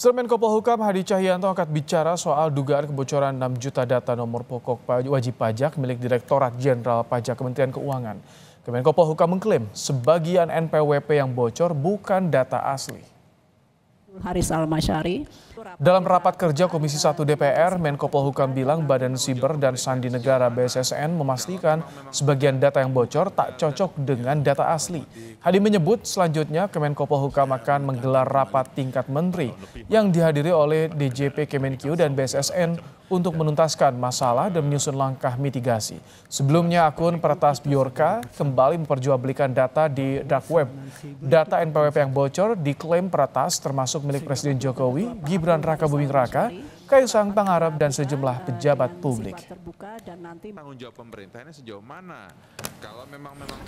Sermen Kopolhukam Hadi Cahyanto angkat bicara soal dugaan kebocoran 6 juta data nomor pokok wajib pajak milik Direktorat Jenderal Pajak Kementerian Keuangan. Kemenkopolhukam Hukam mengklaim sebagian NPWP yang bocor bukan data asli. Haris Almasyari. Dalam rapat kerja Komisi 1 DPR, Menko Polhukam bilang Badan Siber dan Sandi Negara BSSN memastikan sebagian data yang bocor tak cocok dengan data asli. Hadi menyebut selanjutnya Kemenko Polhukam akan menggelar rapat tingkat menteri yang dihadiri oleh DJP Kemenkyu dan BSSN untuk menuntaskan masalah dan menyusun langkah mitigasi. Sebelumnya akun Pertas Biorka kembali memperjualbelikan data di dark web. Data NPWP yang bocor diklaim Pertas termasuk termasuk milik Presiden Jokowi, Gibran Raka Buming Raka, Kaisang Pangarap, dan sejumlah pejabat publik.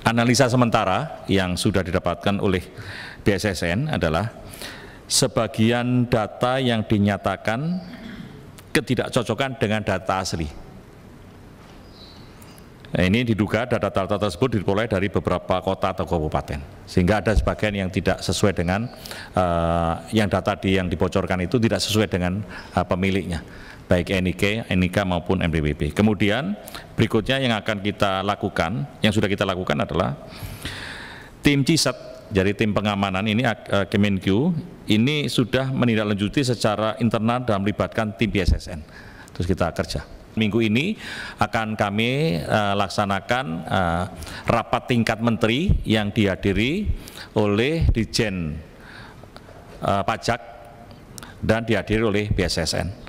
Analisa sementara yang sudah didapatkan oleh BSSN adalah sebagian data yang dinyatakan ketidakcocokan dengan data asli. Nah, ini diduga data-data tersebut diperoleh dari beberapa kota atau kabupaten, sehingga ada sebagian yang tidak sesuai dengan uh, yang data di, yang dibocorkan itu tidak sesuai dengan uh, pemiliknya, baik NIK, NIK maupun MBBP. Kemudian berikutnya yang akan kita lakukan, yang sudah kita lakukan adalah tim CISAT, jadi tim pengamanan ini uh, eh, Kemenq ini sudah menindaklanjuti secara internal dan melibatkan tim BSSN. Terus kita kerja. Minggu ini akan kami uh, laksanakan uh, rapat tingkat menteri yang dihadiri oleh Dijen uh, Pajak dan dihadiri oleh BSSN.